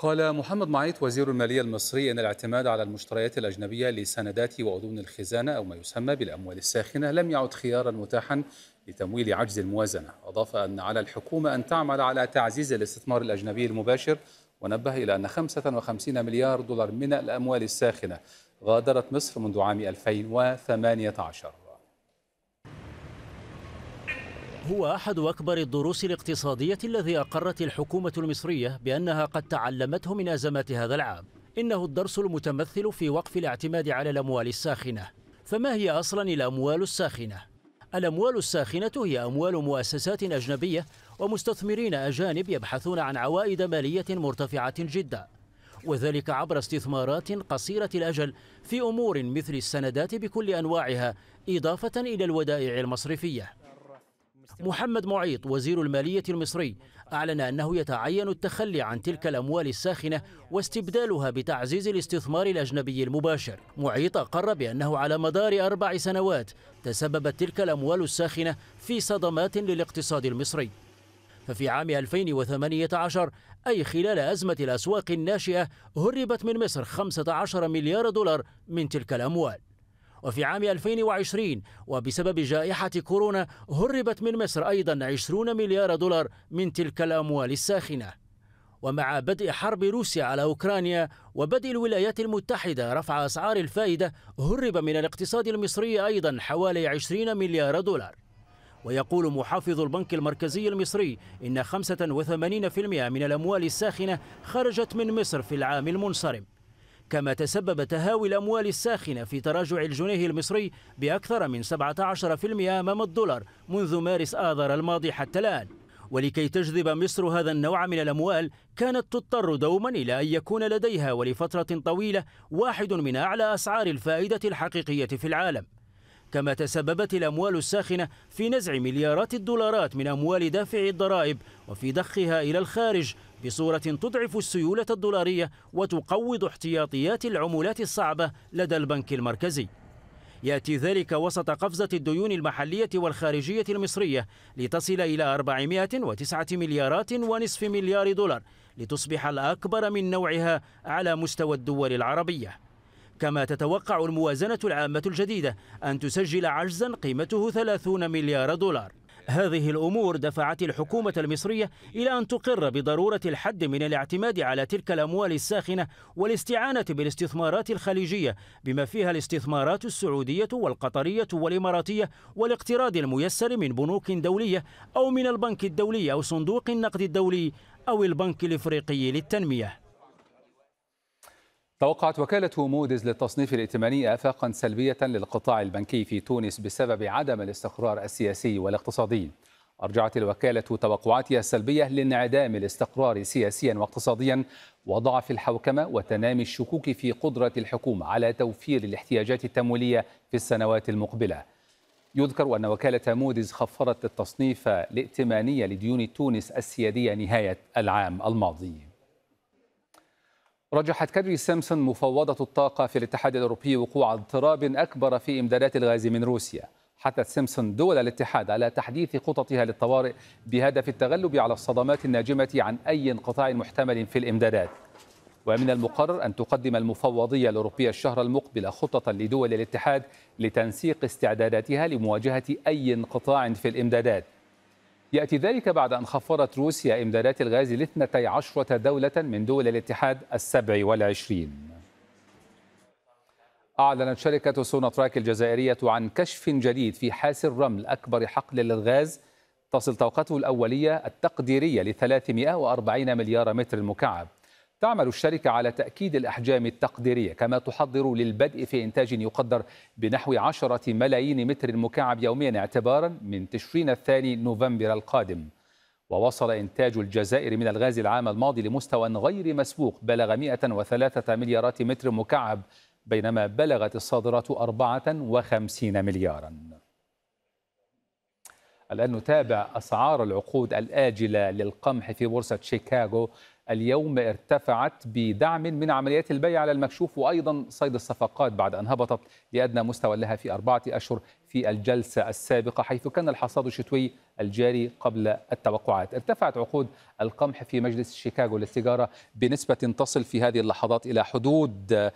قال محمد معيط وزير المالية المصري أن الاعتماد على المشتريات الأجنبية لسندات وأذون الخزانة أو ما يسمى بالأموال الساخنة لم يعد خيارا متاحا لتمويل عجز الموازنة أضاف أن على الحكومة أن تعمل على تعزيز الاستثمار الأجنبي المباشر ونبه إلى أن 55 مليار دولار من الأموال الساخنة غادرت مصر منذ عام 2018 هو أحد أكبر الدروس الاقتصادية الذي أقرت الحكومة المصرية بأنها قد تعلمته من أزمات هذا العام إنه الدرس المتمثل في وقف الاعتماد على الأموال الساخنة فما هي أصلا الأموال الساخنة؟ الأموال الساخنة هي أموال مؤسسات أجنبية ومستثمرين أجانب يبحثون عن عوائد مالية مرتفعة جدا وذلك عبر استثمارات قصيرة الأجل في أمور مثل السندات بكل أنواعها إضافة إلى الودائع المصرفية محمد معيط وزير المالية المصري أعلن أنه يتعين التخلي عن تلك الأموال الساخنة واستبدالها بتعزيز الاستثمار الأجنبي المباشر معيط أقر بأنه على مدار أربع سنوات تسببت تلك الأموال الساخنة في صدمات للاقتصاد المصري ففي عام 2018 أي خلال أزمة الأسواق الناشئة هربت من مصر 15 مليار دولار من تلك الأموال وفي عام 2020 وبسبب جائحة كورونا هربت من مصر أيضا 20 مليار دولار من تلك الأموال الساخنة ومع بدء حرب روسيا على أوكرانيا وبدء الولايات المتحدة رفع أسعار الفائدة هرب من الاقتصاد المصري أيضا حوالي 20 مليار دولار ويقول محافظ البنك المركزي المصري إن 85% من الأموال الساخنة خرجت من مصر في العام المنصرم كما تسبب تهاوي الأموال الساخنة في تراجع الجنيه المصري بأكثر من 17% أمام الدولار منذ مارس آذر الماضي حتى الآن ولكي تجذب مصر هذا النوع من الأموال كانت تضطر دوما إلى أن يكون لديها ولفترة طويلة واحد من أعلى أسعار الفائدة الحقيقية في العالم كما تسببت الأموال الساخنة في نزع مليارات الدولارات من أموال دافعي الضرائب وفي ضخها إلى الخارج بصورة تضعف السيولة الدولارية وتقوض احتياطيات العملات الصعبة لدى البنك المركزي يأتي ذلك وسط قفزة الديون المحلية والخارجية المصرية لتصل إلى 409 مليارات ونصف مليار دولار لتصبح الأكبر من نوعها على مستوى الدول العربية كما تتوقع الموازنة العامة الجديدة أن تسجل عجزا قيمته 30 مليار دولار هذه الأمور دفعت الحكومة المصرية إلى أن تقر بضرورة الحد من الاعتماد على تلك الأموال الساخنة والاستعانة بالاستثمارات الخليجية بما فيها الاستثمارات السعودية والقطرية والإماراتية والاقتراض الميسر من بنوك دولية أو من البنك الدولي أو صندوق النقد الدولي أو البنك الإفريقي للتنمية توقعت وكالة موديز للتصنيف الائتماني آفاقا سلبية للقطاع البنكي في تونس بسبب عدم الاستقرار السياسي والاقتصادي أرجعت الوكالة توقعاتها السلبية لانعدام الاستقرار سياسيا واقتصاديا وضعف الحوكمة وتنامي الشكوك في قدرة الحكومة على توفير الاحتياجات التمويلية في السنوات المقبلة يذكر أن وكالة موديز خفرت التصنيف الائتماني لديون تونس السيادية نهاية العام الماضي رجحت كاري سيمسون مفوضة الطاقة في الاتحاد الأوروبي وقوع اضطراب أكبر في إمدادات الغاز من روسيا حثت سيمسون دول الاتحاد على تحديث خططها للطوارئ بهدف التغلب على الصدمات الناجمة عن أي انقطاع محتمل في الإمدادات ومن المقرر أن تقدم المفوضية الأوروبية الشهر المقبل خطة لدول الاتحاد لتنسيق استعداداتها لمواجهة أي انقطاع في الإمدادات يأتي ذلك بعد أن خفرت روسيا إمدادات الغاز لاثنتي عشرة دولة من دول الاتحاد السبع والعشرين أعلنت شركة سوناتراك الجزائرية عن كشف جديد في حاس الرمل أكبر حقل للغاز تصل طاقته الأولية التقديرية ل 340 مليار متر مكعب تعمل الشركة على تأكيد الأحجام التقديرية كما تحضر للبدء في إنتاج يقدر بنحو 10 ملايين متر مكعب يوميا اعتبارا من تشرين الثاني نوفمبر القادم ووصل إنتاج الجزائر من الغاز العام الماضي لمستوى غير مسبوق بلغ 103 مليارات متر مكعب بينما بلغت الصادرات 54 مليارا الآن نتابع أسعار العقود الآجلة للقمح في بورصة شيكاغو اليوم ارتفعت بدعم من عمليات البيع على المكشوف وأيضا صيد الصفقات بعد أن هبطت لأدنى مستوى لها في أربعة أشهر في الجلسة السابقة حيث كان الحصاد الشتوي الجاري قبل التوقعات ارتفعت عقود القمح في مجلس شيكاغو للتجارة بنسبة تصل في هذه اللحظات إلى حدود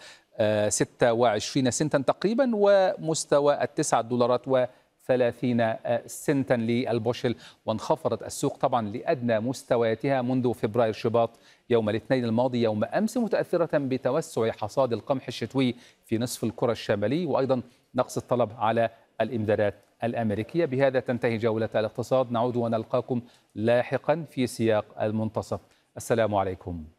26 آه، سنتا تقريبا ومستوى التسعة دولارات و 30 آه، سنتا للبوشل وانخفضت السوق طبعا لأدنى مستوياتها منذ فبراير شباط يوم الاثنين الماضي يوم أمس متأثرة بتوسع حصاد القمح الشتوي في نصف الكرة الشمالي وأيضا نقص الطلب على الإمدادات الأمريكية بهذا تنتهي جولة الاقتصاد نعود ونلقاكم لاحقا في سياق المنتصف السلام عليكم